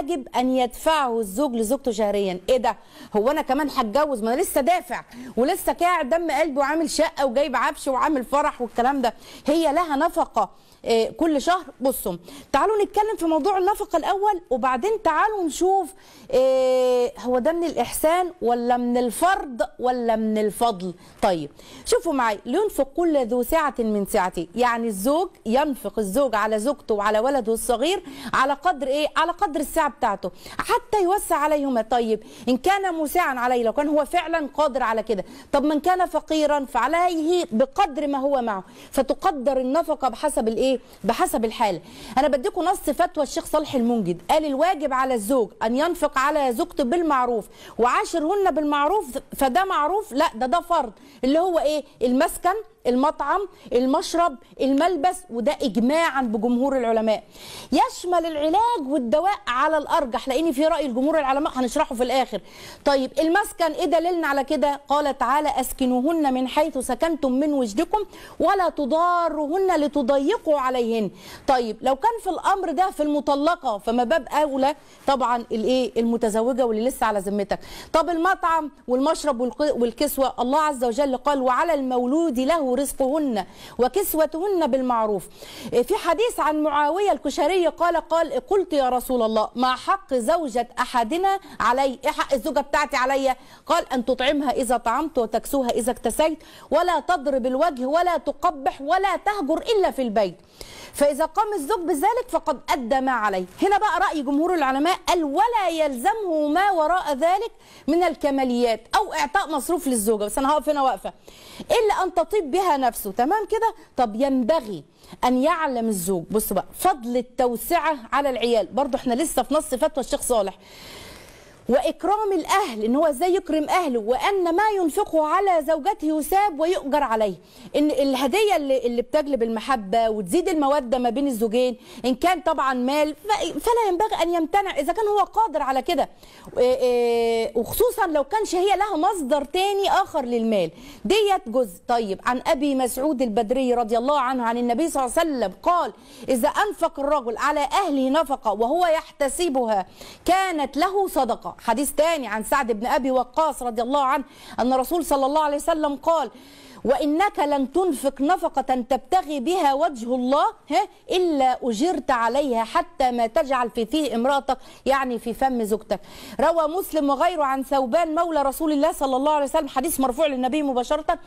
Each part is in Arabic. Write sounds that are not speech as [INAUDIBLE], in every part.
يجب ان يدفعه الزوج لزوجته شهريا ايه ده هو انا كمان هتجوز ما انا لسه دافع ولسه كاع دم قلبي وعامل شقه وجايب عفش وعامل فرح والكلام ده هي لها نفقه آه، كل شهر بصوا تعالوا نتكلم في موضوع النفقه الاول وبعدين تعالوا نشوف آه، هو ده من الاحسان ولا من الفرض ولا من الفضل طيب شوفوا معايا لينفق كل ذو سعه من سعته يعني الزوج ينفق الزوج على زوجته وعلى ولده الصغير على قدر ايه على قدر السعه بتاعته حتى يوسع عليهما طيب إن كان موسعا عليه لو كان هو فعلا قادر على كده طب من كان فقيرا فعليه بقدر ما هو معه فتقدر النفقة بحسب الإيه بحسب الحالة أنا بديكم نص فتوى الشيخ صالح المنجد قال الواجب على الزوج أن ينفق على زوجته بالمعروف وعاشرهن بالمعروف فده معروف لا ده ده فرض اللي هو إيه المسكن المطعم المشرب الملبس وده اجماعا بجمهور العلماء يشمل العلاج والدواء على الارجح لان في راي الجمهور العلماء هنشرحه في الاخر طيب المسكن ايه دليلنا على كده قال تعالى اسكنوهن من حيث سكنتم من وجدكم ولا تضاروهن لتضيقوا عليهن طيب لو كان في الامر ده في المطلقه فما باب اولى طبعا الايه المتزوجه واللي لسه على ذمتك طب المطعم والمشرب والكسوه الله عز وجل قال وعلى المولود له ورزقهن وكسوتهن بالمعروف إيه، في حديث عن معاوية الكشري قال قال قلت يا رسول الله ما حق زوجة أحدنا علي إيه حق الزوجة بتاعتي عليا قال أن تطعمها إذا طعمت وتكسوها إذا اكتسيت ولا تضرب الوجه ولا تقبح ولا تهجر إلا في البيت فإذا قام الزوج بذلك فقد أدى ما عليه هنا بقى رأي جمهور العلماء قال ولا يلزمه ما وراء ذلك من الكماليات أو إعطاء مصروف للزوجة بس أنا هقف هنا واقفة إلا أن تطيب بها نفسه تمام كده طب ينبغي أن يعلم الزوج بص بقى فضل التوسعة على العيال برضو احنا لسه في نص فتوى الشيخ صالح واكرام الاهل ان هو ازاي يكرم اهله وان ما ينفقه على زوجته يساب ويؤجر عليه ان الهديه اللي, اللي بتجلب المحبه وتزيد الموده ما بين الزوجين ان كان طبعا مال فلا ينبغي ان يمتنع اذا كان هو قادر على كده وخصوصا لو كانش هي لها مصدر تاني اخر للمال ديت جزء طيب عن ابي مسعود البدري رضي الله عنه عن النبي صلى الله عليه وسلم قال اذا انفق الرجل على اهله نفقه وهو يحتسبها كانت له صدقه حديث تاني عن سعد بن أبي وقاص رضي الله عنه أن الرسول صلى الله عليه وسلم قال وإنك لن تنفق نفقة تبتغي بها وجه الله ها إلا أجرت عليها حتى ما تجعل في فيه امرأتك يعني في فم زوجتك روى مسلم وغيره عن ثوبان مولى رسول الله صلى الله عليه وسلم حديث مرفوع للنبي مباشرة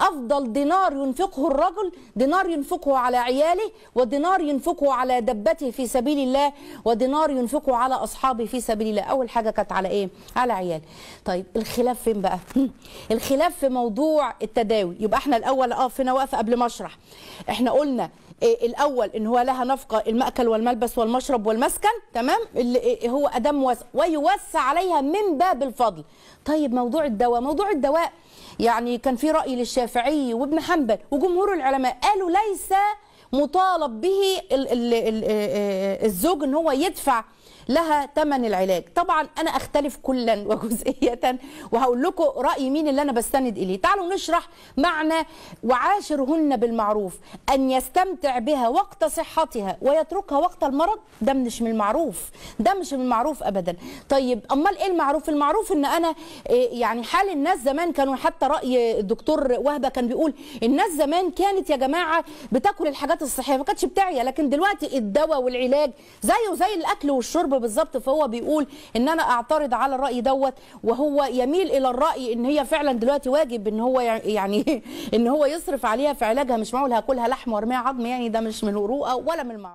أفضل دينار ينفقه الرجل دينار ينفقه على عياله ودينار ينفقه على دبته في سبيل الله ودينار ينفقه على أصحابه في سبيل الله أول حاجة كانت على إيه؟ على عيال طيب الخلاف فين بقى؟ [LAUGHS] الخلاف في موضوع التداوي يبقى احنا الاول اه فينا واقفه قبل ما اشرح احنا قلنا إيه الاول ان هو لها نفقه الماكل والملبس والمشرب والمسكن تمام اللي إيه هو ادم ويوسع عليها من باب الفضل طيب موضوع الدواء موضوع الدواء يعني كان في راي للشافعي وابن حنبل وجمهور العلماء قالوا ليس مطالب به آه، آه، الزوج ان هو يدفع لها ثمن العلاج طبعا انا اختلف كلا [LAUGHS] وجزئيه وهقول لكم راي مين اللي انا بستند اليه تعالوا نشرح معنى وعاشرهن بالمعروف ان يستمتع بها وقت صحتها ويتركها وقت المرض ده مش من المعروف ده مش من المعروف ابدا طيب امال ايه المعروف المعروف ان انا آه، يعني حال الناس زمان كانوا حتى راي الدكتور وهبه كان بيقول الناس زمان كانت يا جماعه بتاكل الحاجات الصحيه ما كانتش بتعيا لكن دلوقتي الدواء والعلاج زيه زي الاكل والشرب الحرب بالظبط فهو بيقول ان انا اعترض على الراي دوت وهو يميل الى الراي ان هي فعلا دلوقتي واجب ان هو يعني [LAUGHS] ان هو يصرف عليها في علاجها مش معقول هاكلها لحم وارميها عظم يعني ده مش من القروءه ولا من المعروف